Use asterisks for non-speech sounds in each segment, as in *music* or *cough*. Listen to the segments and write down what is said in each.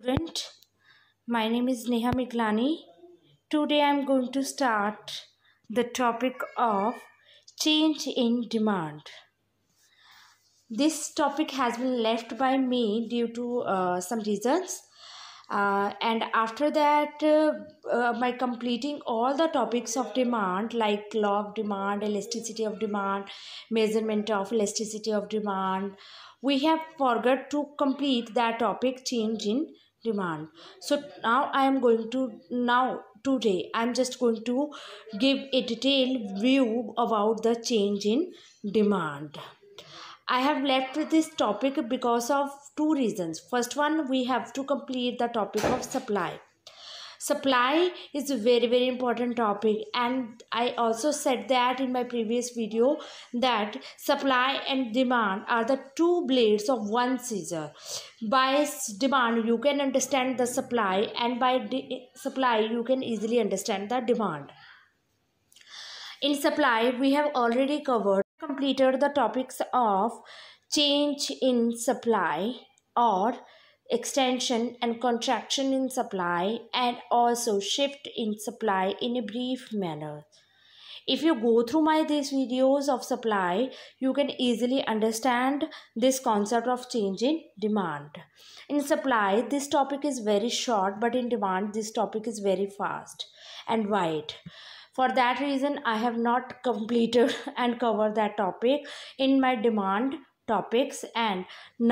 student my name is neha miglani today i'm going to start the topic of change in demand this topic has been left by me due to uh, some reasons uh, and after that uh, uh by completing all the topics of demand like law of demand elasticity of demand measurement of elasticity of demand we have forgot to complete that topic change in demand so now i am going to now today i'm just going to give a detailed view about the change in demand I have left this topic because of two reasons. First one, we have to complete the topic of supply supply is a very very important topic and i also said that in my previous video that supply and demand are the two blades of one scissor by demand you can understand the supply and by supply you can easily understand the demand in supply we have already covered completed the topics of change in supply or extension and contraction in supply and also shift in supply in a brief manner. If you go through my these videos of supply, you can easily understand this concept of change in demand. In supply, this topic is very short, but in demand, this topic is very fast and wide for that reason i have not *laughs* completed and covered that topic in my demand topics and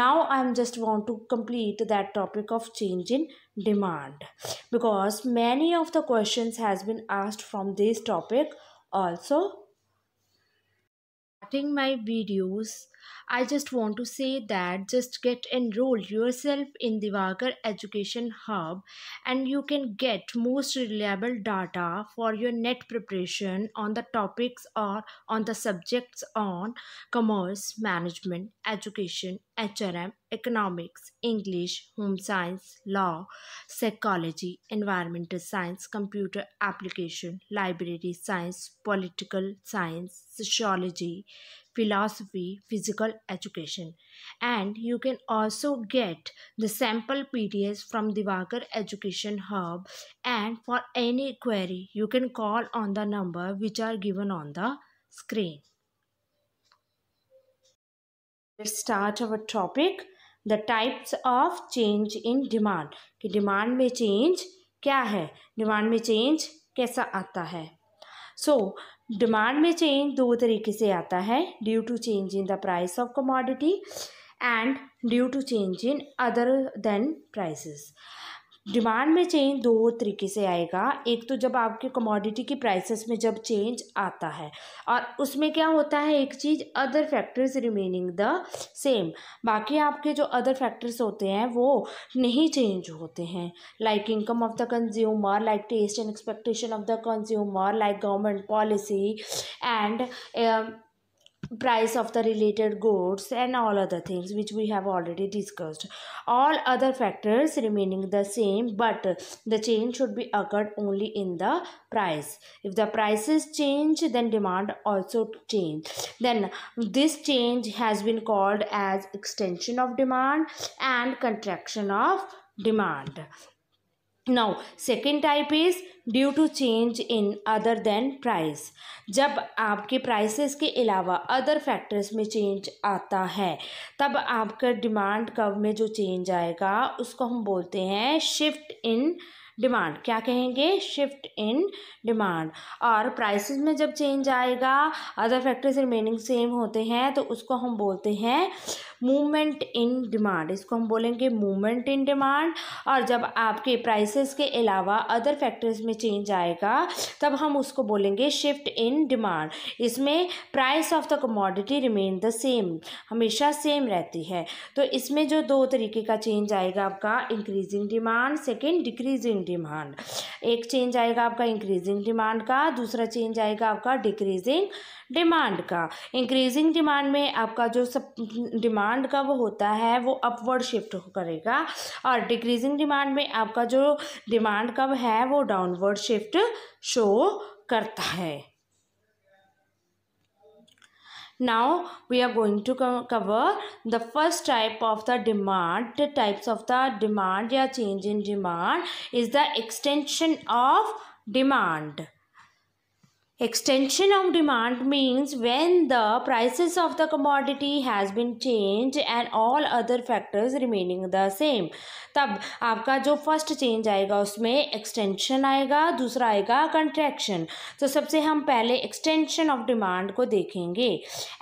now i'm just want to complete that topic of change in demand because many of the questions has been asked from this topic also starting my videos, I just want to say that just get enrolled yourself in the Vagar Education Hub and you can get most reliable data for your net preparation on the topics or on the subjects on commerce, management, education HRM, Economics, English, Home Science, Law, Psychology, Environmental Science, Computer Application, Library Science, Political Science, Sociology, Philosophy, Physical Education. And you can also get the sample PDFs from Divakar Education Hub. And for any query, you can call on the number which are given on the screen. let's start our topic the types of change in demand कि demand में change क्या है demand में change कैसा आता है so demand में change दो तरीके से आता है due to change in the price of commodity and due to change in other than prices demand में चेंज दो तरीके से आएगा एक तो जब आपके कमोडिटी की प्राइसेस में जब चेंज आता है और उसमें क्या होता है एक चीज़ other factors remaining the same बाकी आपके जो अदर फैक्टर्स होते हैं वो नहीं चेंज होते हैं like income of the consumer like taste and expectation of the consumer like government policy and price of the related goods and all other things which we have already discussed all other factors remaining the same but the change should be occurred only in the price if the prices change then demand also change then this change has been called as extension of demand and contraction of demand now second type is due to change in other than price जब आपके prices के अलावा other factors में change आता है तब आपका demand कब में जो चेंज आएगा उसको हम बोलते हैं शिफ्ट इन डिमांड क्या कहेंगे शिफ्ट इन डिमांड और प्राइसेस में जब चेंज आएगा अदर फैक्टर्स रिमेनिंग सेम होते हैं तो उसको हम बोलते हैं मूवमेंट इन डिमांड इसको हम बोलेंगे मूवमेंट इन डिमांड और जब आपके प्राइसेस के अलावा अदर फैक्टर्स में चेंज आएगा तब हम उसको बोलेंगे शिफ्ट इन डिमांड इसमें price of the commodity remain the same हमेशा सेम रहती है तो इसमें जो दो तरीके का चेंज आएगा आपका increasing demand second decreasing demand एक चेंज आएगा आपका इंक्रीजिंग डिमांड का दूसरा चेंज आएगा आपका डिक्रीजिंग डिमांड का इंक्रीजिंग डिमांड में आपका जो सब डिमांड डिमांड का वो होता है वो अपवर्ड शिफ्ट करेगा और डिक्रीजिंग डिमांड में आपका जो डिमांड कब है वो डाउनवर्ड शिफ्ट शो करता है now we are going to cover the first type of the demand types of the demand या change in demand is the extension of demand Extension of demand means when the prices of the commodity has been changed and all other factors remaining the same. तब आपका जो first change आएगा उसमें extension आएगा दूसरा आएगा contraction तो सबसे हम पहले एक्सटेंशन ऑफ डिमांड को देखेंगे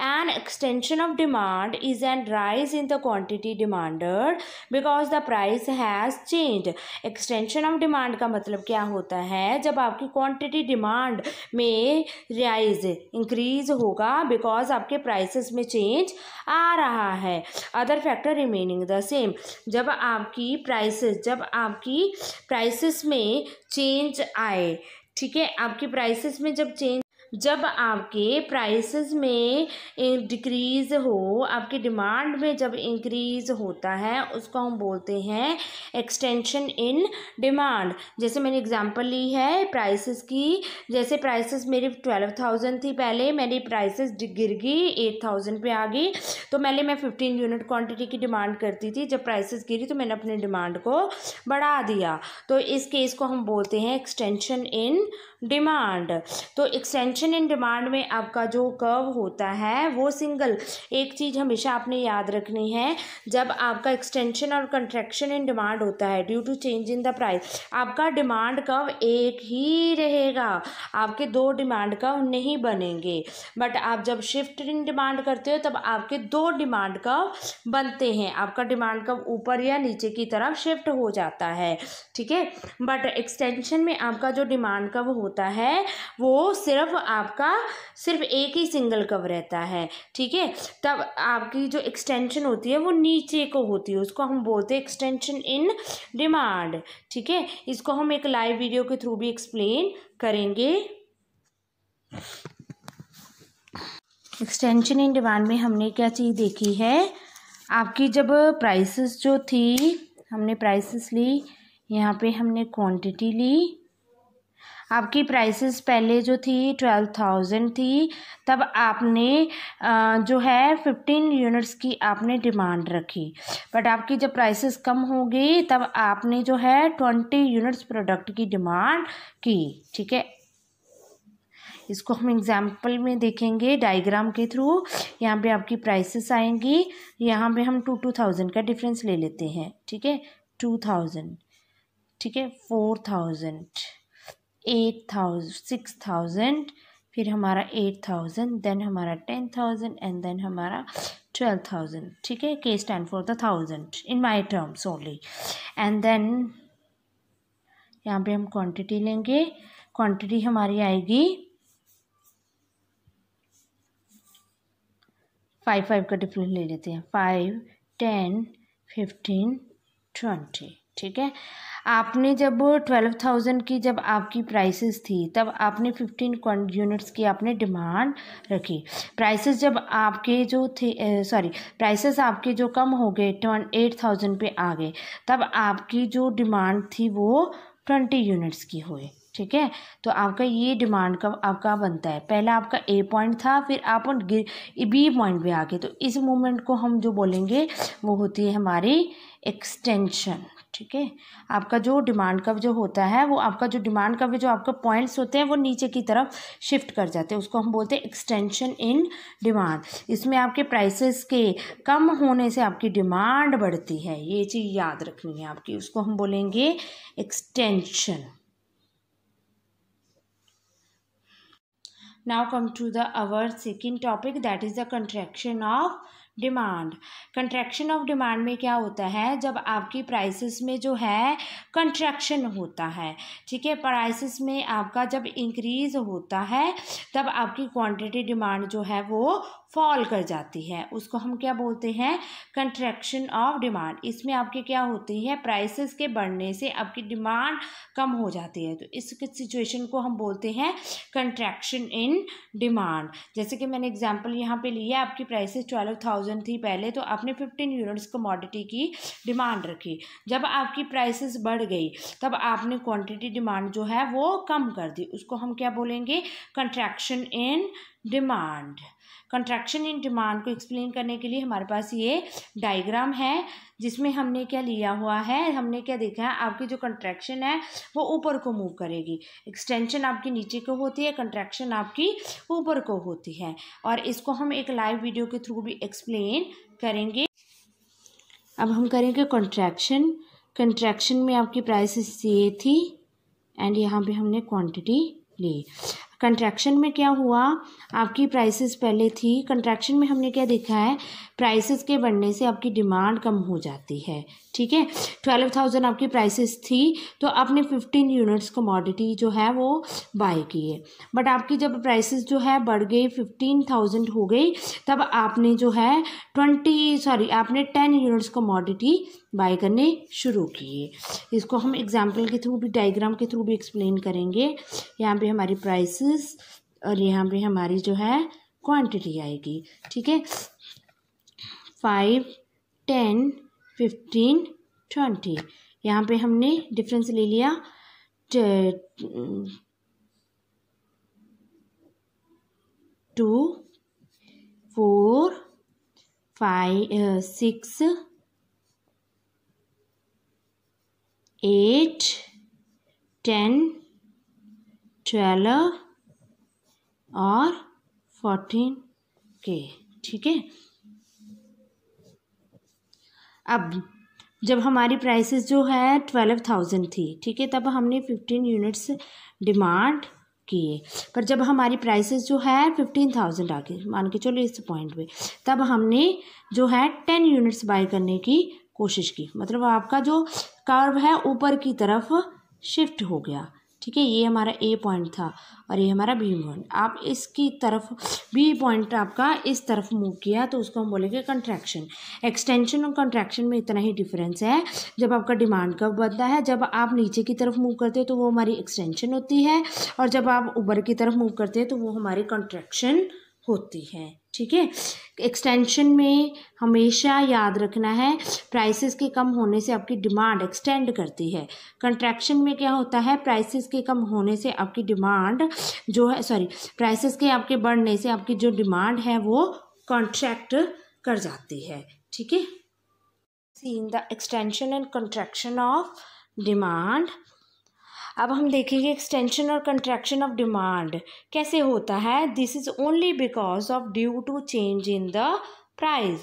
and extension of demand is an rise in the quantity demanded because the price has change extension of demand का मतलब क्या होता है जब आपकी क्वांटिटी डिमांड में में राइज इंक्रीज होगा बिकॉज आपके प्राइसेस में चेंज आ रहा है other factor remaining the same जब आपकी प्राइसेस जब आपकी प्राइसेस में चेंज आए ठीक है आपकी प्राइसेस में जब चेंज जब आपके प्राइसेस में डिक्रीज़ हो आपकी डिमांड में जब इंक्रीज़ होता है उसको हम बोलते हैं एक्सटेंशन इन डिमांड जैसे मैंने एग्जांपल ली है प्राइसेस की जैसे प्राइसेस मेरी ट्वेल्व थाउजेंड थी पहले मेरी प्राइसेस गिर गई एट थाउजेंड पर आ गई तो पहले मैं फिफ्टीन यूनिट क्वांटिटी की डिमांड करती थी जब प्राइसेस गिरी तो मैंने अपनी डिमांड को बढ़ा दिया तो इस केस को हम बोलते हैं एक्सटेंशन इन डिमांड तो एक्सटेंशन सप्लीमेंटेशन एंड डिमांड में आपका जो कर्व होता है वो सिंगल एक चीज़ हमेशा आपने याद रखनी है जब आपका एक्सटेंशन और कंट्रैक्शन इन डिमांड होता है due to change in the price आपका डिमांड कर्व एक ही रहेगा आपके दो डिमांड कर्व नहीं बनेंगे बट आप जब शिफ्ट इन डिमांड करते हो तब आपके दो डिमांड कर्व बनते हैं आपका डिमांड कर्व ऊपर या नीचे की तरफ शिफ्ट हो जाता है ठीक है बट एक्सटेंशन में आपका जो डिमांड कर्व होता है वो सिर्फ आपका सिर्फ एक ही सिंगल कव रहता है ठीक है तब आपकी जो एक्सटेंशन होती है वो नीचे को होती है उसको हम बोलते हैं एक्सटेंशन इन डिमांड ठीक है इसको हम एक लाइव वीडियो के थ्रू भी एक्सप्लेन करेंगे एक्सटेंशन इन डिमांड में हमने क्या चीज़ देखी है आपकी जब प्राइसेस जो थी हमने प्राइसेस ली यहाँ पे हमने क्वांटिटी ली आपकी प्राइसेस पहले जो थी ट्वेल्व थाउजेंड थी तब आपने जो है फिफ्टीन यूनिट्स की आपने डिमांड रखी बट आपकी जब प्राइसेस कम हो गई तब आपने जो है ट्वेंटी यूनिट्स प्रोडक्ट की डिमांड की ठीक है इसको हम एग्जाम्पल में देखेंगे डायग्राम के थ्रू यहाँ पे आपकी प्राइसेस आएंगी यहाँ पे हम टू टू थाउजेंड का डिफरेंस ले लेते हैं ठीक है टू थाउजेंड ठीक है four thousand eight thousand six thousand फिर हमारा एट थाउजेंड देन हमारा टेन थाउजेंड एंड देन हमारा ट्वेल्व थाउजेंड ठीक है K stand for the thousand in my terms only and then यहाँ पे हम क्वांटिटी लेंगे क्वांटिटी हमारी आएगी फाइव फाइव का डिफरेंस ले लेते हैं फाइव टेन फिफ्टीन ट्वेंटी ठीक है आपने जब ट्वेल्व थाउजेंड की जब आपकी प्राइसेस थी तब आपने फिफ्टीन यूनिट्स की आपने डिमांड रखी प्राइसेस जब आपके जो थे सॉरी प्राइसेस आपके जो कम हो गए एट थाउजेंड पर आ गए तब आपकी जो डिमांड थी वो ट्वेंटी यूनिट्स की हो ठीक है तो आपका ये डिमांड का आपका बनता है पहला आपका ए पॉइंट था फिर आप बी पॉइंट पे आ गए तो इस मोमेंट को हम जो बोलेंगे वो होती है हमारी एक्सटेंशन ठीक है आपका जो डिमांड कव जो होता है वो आपका जो डिमांड कव जो आपका पॉइंट्स होते हैं वो नीचे की तरफ शिफ्ट कर जाते हैं उसको हम बोलते हैं एक्सटेंशन इन डिमांड इसमें आपके प्राइसेस के कम होने से आपकी डिमांड बढ़ती है ये चीज़ याद रखनी है आपकी उसको हम बोलेंगे extension now come to the our second topic that is the contraction of demand contraction of demand में क्या होता है जब आपकी प्राइसेस में जो है कंट्रैक्शन होता है ठीक है प्राइसेस में आपका जब इंक्रीज होता है तब आपकी क्वांटिटी डिमांड जो है वो फॉल कर जाती है उसको हम क्या बोलते हैं कंट्रैक्शन ऑफ डिमांड इसमें आपके क्या होती है प्राइसेस के बढ़ने से आपकी डिमांड कम हो जाती है तो इस सिचुएशन को हम बोलते हैं कंट्रैक्शन इन डिमांड जैसे कि मैंने एग्जांपल यहाँ पे लिया आपकी प्राइसेस ट्वेल्व थाउजेंड थी पहले तो आपने फिफ्टीन यूनिट्स कमोडिटी की डिमांड रखी जब आपकी प्राइसेस बढ़ गई तब आपने क्वान्टिटी डिमांड जो है वो कम कर दी उसको हम क्या बोलेंगे contraction in demand contraction in demand को एक्सप्लेन करने के लिए हमारे पास ये डायग्राम है जिसमें हमने क्या लिया हुआ है हमने क्या देखा है आपकी जो कंट्रैक्शन है वो ऊपर को मूव करेगी एक्सटेंशन आपकी नीचे को होती है कंट्रैक्शन आपकी ऊपर को होती है और इसको हम एक लाइव वीडियो के थ्रू भी एक्सप्लेन करेंगे अब हम करेंगे कंट्रैक्शन कंट्रैक्शन में आपकी प्राइस ये थी एंड यहाँ पे हमने क्वांटिटी ली कंट्रैक्शन में क्या हुआ आपकी प्राइसेस पहले थी कंट्रैक्शन में हमने क्या देखा है प्राइसेस के बढ़ने से आपकी डिमांड कम हो जाती है ठीक है ट्वेल्व थाउजेंड आपकी प्राइसेस थी तो आपने फिफ्टीन यूनिट्स कमोडिटी जो है वो बाय किए बट आपकी जब प्राइसेस जो है बढ़ गई फिफ्टीन थाउजेंड हो गई तब आपने जो है ट्वेंटी सॉरी आपने टेन यूनिट्स कमोडिटी बाय करने शुरू किए इसको हम एग्जाम्पल के थ्रू भी डाइग्राम के थ्रू भी एक्सप्लेन करेंगे यहाँ पर हमारी प्राइसिस और यहाँ पर हमारी जो है क्वांटिटी आएगी ठीक है फाइव टेन फिफ्टीन ट्वेंटी यहाँ पे हमने डिफरेंस ले लिया two four five six eight ten twelve और फोर्टीन के ठीक है अब जब हमारी प्राइसेस जो है ट्वेल्व थाउजेंड थी ठीक है तब हमने फिफ्टीन यूनिट्स डिमांड किए पर जब हमारी प्राइसेस जो है फिफ्टीन थाउजेंड आ गई मान के चलो इस पॉइंट पे तब हमने जो है टेन यूनिट्स बाई करने की कोशिश की मतलब आपका जो कर्व है ऊपर की तरफ शिफ्ट हो गया ठीक है ये हमारा ए पॉइंट था और ये हमारा बी पॉइंट आप इसकी तरफ बी पॉइंट आपका इस तरफ मूव किया तो उसको हम बोलेंगे कंट्रैक्शन एक्सटेंशन और कंट्रैक्शन में इतना ही डिफरेंस है जब आपका डिमांड कब बदला है जब आप नीचे की तरफ मूव करते हो तो वो हमारी एक्सटेंशन होती है और जब आप ऊपर की तरफ मूव करते हैं तो वो हमारी कंट्रैक्शन होती है ठीक है एक्सटेंशन में हमेशा याद रखना है प्राइसेस के कम होने से आपकी डिमांड एक्सटेंड करती है कंट्रैक्शन में क्या होता है प्राइसेस के कम होने से आपकी डिमांड जो है सॉरी प्राइसेस के आपके बढ़ने से आपकी जो डिमांड है वो कॉन्ट्रैक्ट कर जाती है ठीक है see in the extension and contraction of demand अब हम देखेंगे एक्सटेंशन और कंट्रैक्शन ऑफ डिमांड कैसे होता है this is only because of due to change in the price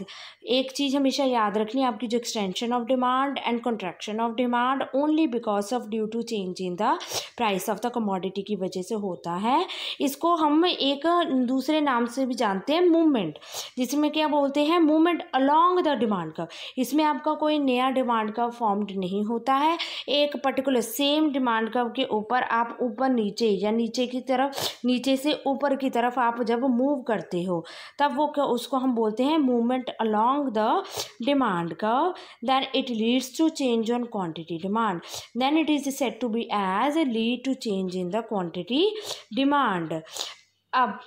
एक चीज़ हमेशा याद रखनी आपकी जो extension of demand and contraction of demand only because of due to change in the price of the commodity की वजह से होता है इसको हम एक दूसरे नाम से भी जानते हैं मूवमेंट जिसमें क्या बोलते हैं मूवमेंट अलोंग द डिमांड का इसमें आपका कोई नया डिमांड का फॉर्म्ड नहीं होता है एक पर्टिकुलर सेम डिमांड का के ऊपर आप ऊपर नीचे या नीचे की तरफ नीचे से ऊपर की तरफ आप जब मूव करते हो तब वो क्या उसको हम बोलते हैं movement along the demand curve then it leads to change on quantity demand then it is said to be as a lead to change in the quantity demand अब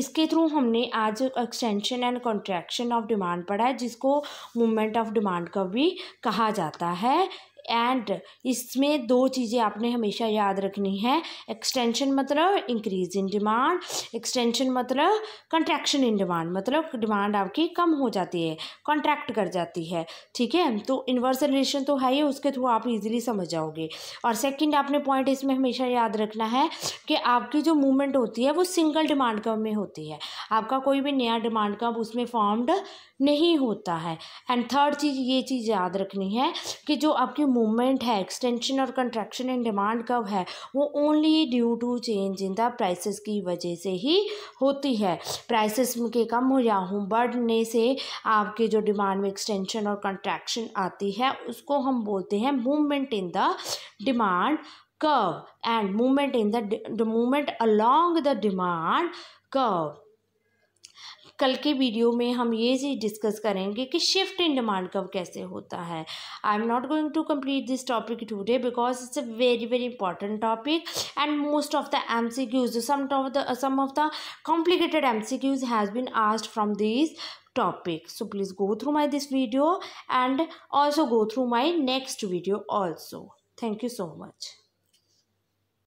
इसके थ्रू हमने आज extension and contraction of demand पढ़ा है जिसको movement of demand का भी कहा जाता है एंड इसमें दो चीज़ें आपने हमेशा याद रखनी है एक्सटेंशन मतलब इंक्रीज इन डिमांड एक्सटेंशन मतलब कंट्रैक्शन इन डिमांड मतलब डिमांड आपकी कम हो जाती है कॉन्ट्रैक्ट कर जाती है ठीक है तो इन्वर्स रिलेशन तो है ही उसके थ्रू आप इजीली समझ जाओगे और सेकंड आपने पॉइंट इसमें हमेशा याद रखना है कि आपकी जो मूवमेंट होती है वो सिंगल डिमांड कम में होती है आपका कोई भी नया डिमांड कम उसमें फॉर्म्ड नहीं होता है एंड थर्ड चीज़ ये चीज़ याद रखनी है कि जो आपकी मूवमेंट है एक्सटेंशन और कंट्रैक्शन इन डिमांड कब है वो only due to change in the prices की वजह से ही होती है प्राइसेस के कम हो या हूँ बढ़ने से आपके जो डिमांड में एक्सटेंशन और कंट्रैक्शन आती है उसको हम बोलते हैं movement in the demand curve and movement in the movement along the demand curve कल के वीडियो में हम ये चीज़ डिस्कस करेंगे कि शिफ्ट इन डिमांड कब कैसे होता है I am not going to complete this topic today because it's a very very important topic and most of the M C Qs some of the complicated M C Qs has been asked from this topic so please go through my this video and also go through my next video also thank you so much